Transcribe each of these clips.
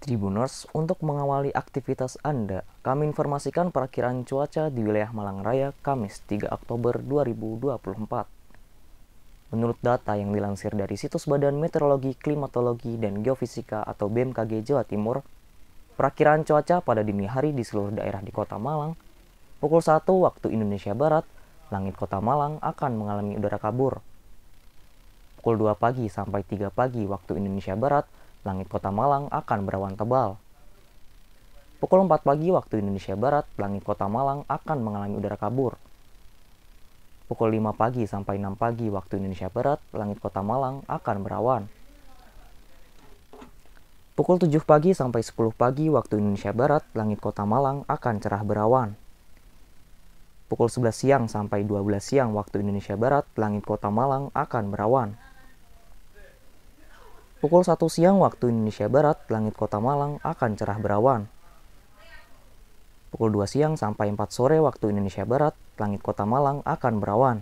Tribuners, untuk mengawali aktivitas Anda, kami informasikan perakhiran cuaca di wilayah Malang Raya Kamis 3 Oktober 2024. Menurut data yang dilansir dari situs Badan Meteorologi, Klimatologi, dan Geofisika atau BMKG Jawa Timur, perakhiran cuaca pada dini hari di seluruh daerah di kota Malang, pukul 1 waktu Indonesia Barat, langit kota Malang akan mengalami udara kabur. Pukul 2 pagi sampai 3 pagi waktu Indonesia Barat, langit kota Malang akan berawan tebal. Pukul 4 pagi waktu Indonesia Barat, langit kota Malang akan mengalami udara kabur. Pukul 5 pagi sampai 6 pagi waktu Indonesia Barat, langit kota Malang akan berawan. Pukul 7 pagi sampai 10 pagi waktu Indonesia Barat, langit kota Malang akan cerah berawan. Pukul 11 siang sampai 12 siang waktu Indonesia Barat, langit kota Malang akan berawan. Pukul 1 siang waktu Indonesia Barat, langit kota Malang akan cerah berawan. Pukul 2 siang sampai 4 sore waktu Indonesia Barat, langit kota Malang akan berawan.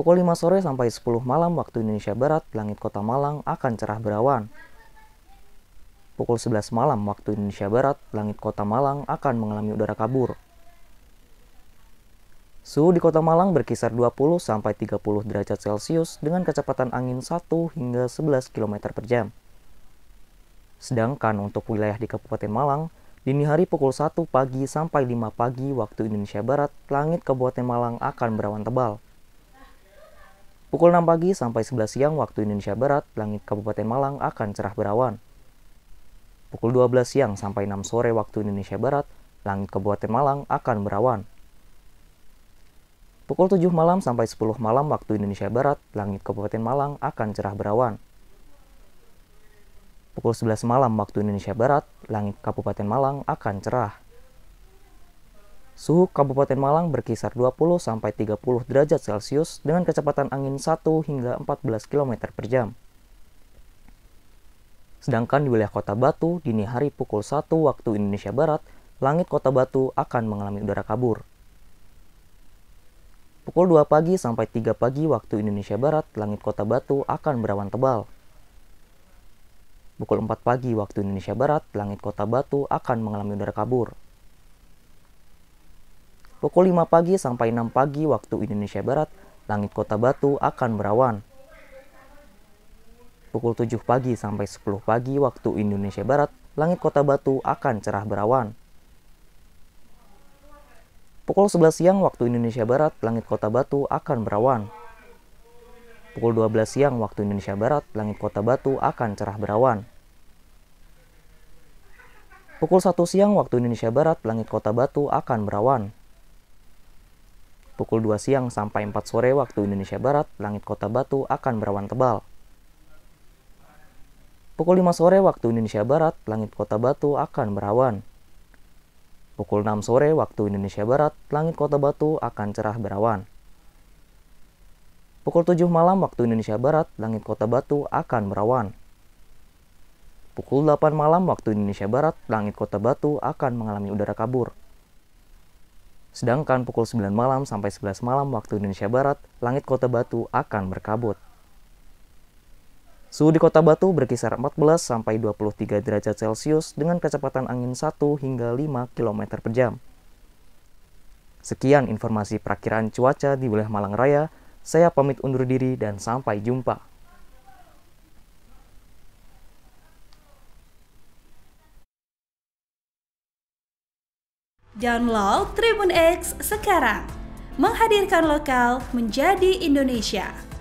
Pukul 5 sore sampai 10 malam waktu Indonesia Barat, langit kota Malang akan cerah berawan. Pukul 11 malam waktu Indonesia Barat, langit kota Malang akan mengalami udara kabur. Suhu di kota Malang berkisar 20 30 derajat Celcius dengan kecepatan angin 1 hingga 11 km per jam. Sedangkan untuk wilayah di Kabupaten Malang, dini hari pukul 1 pagi sampai 5 pagi waktu Indonesia Barat, langit Kabupaten Malang akan berawan tebal. Pukul 6 pagi sampai 11 siang waktu Indonesia Barat, langit Kabupaten Malang akan cerah berawan. Pukul 12 siang sampai 6 sore waktu Indonesia Barat, langit Kabupaten Malang akan berawan. Pukul 7 malam sampai 10 malam waktu Indonesia Barat, langit Kabupaten Malang akan cerah berawan. Pukul 11 malam waktu Indonesia Barat, langit Kabupaten Malang akan cerah. Suhu Kabupaten Malang berkisar 20 sampai 30 derajat Celcius dengan kecepatan angin 1 hingga 14 km per jam. Sedangkan di wilayah kota Batu, dini hari pukul 1 waktu Indonesia Barat, langit kota Batu akan mengalami udara kabur. Pukul 2 pagi sampai 3 pagi waktu Indonesia Barat, langit kota Batu akan berawan tebal. Pukul 4 pagi waktu Indonesia Barat, langit kota Batu akan mengalami udara kabur. Pukul 5 pagi sampai 6 pagi waktu Indonesia Barat, langit kota Batu akan berawan. Pukul 7 pagi sampai 10 pagi waktu Indonesia Barat, langit kota Batu akan cerah berawan. Pukul 11 siang waktu Indonesia Barat, langit kota Batu akan berawan. Pukul 12 siang waktu Indonesia Barat, langit kota Batu akan cerah berawan. Pukul 1 siang waktu Indonesia Barat, langit kota Batu akan berawan. Pukul 2 siang sampai 4 sore waktu Indonesia Barat, langit kota Batu akan berawan tebal. Pukul 5 sore waktu Indonesia Barat, langit kota Batu akan berawan. Pukul 6 sore waktu Indonesia Barat, langit kota Batu akan cerah berawan. Pukul 7 malam waktu Indonesia Barat, langit kota Batu akan berawan. Pukul 8 malam waktu Indonesia Barat, langit kota Batu akan mengalami udara kabur. Sedangkan pukul 9 malam sampai 11 malam waktu Indonesia Barat, langit kota Batu akan berkabut. Suhu di kota Batu berkisar 14 sampai 23 derajat Celcius dengan kecepatan angin 1 hingga 5 km per jam. Sekian informasi perakiran cuaca di wilayah Malang Raya. Saya pamit undur diri dan sampai jumpa. Download Tribun X sekarang. Menghadirkan lokal menjadi Indonesia.